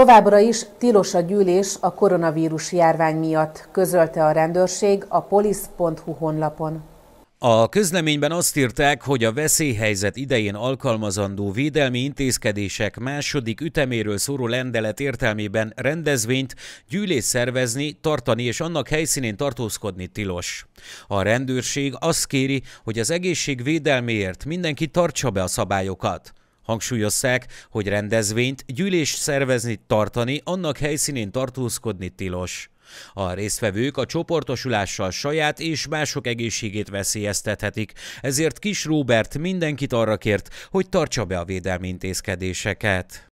Továbbra is tilos a gyűlés a koronavírus járvány miatt, közölte a rendőrség a polisz.hu honlapon. A közleményben azt írták, hogy a veszélyhelyzet idején alkalmazandó védelmi intézkedések második üteméről szóló rendelet értelmében rendezvényt gyűlés szervezni, tartani és annak helyszínén tartózkodni tilos. A rendőrség azt kéri, hogy az egészség védelméért mindenki tartsa be a szabályokat. Hangsúlyozzák, hogy rendezvényt, gyűlés szervezni, tartani, annak helyszínén tartózkodni tilos. A résztvevők a csoportosulással saját és mások egészségét veszélyeztethetik, ezért Kis Róbert mindenkit arra kért, hogy tartsa be a védelmi intézkedéseket.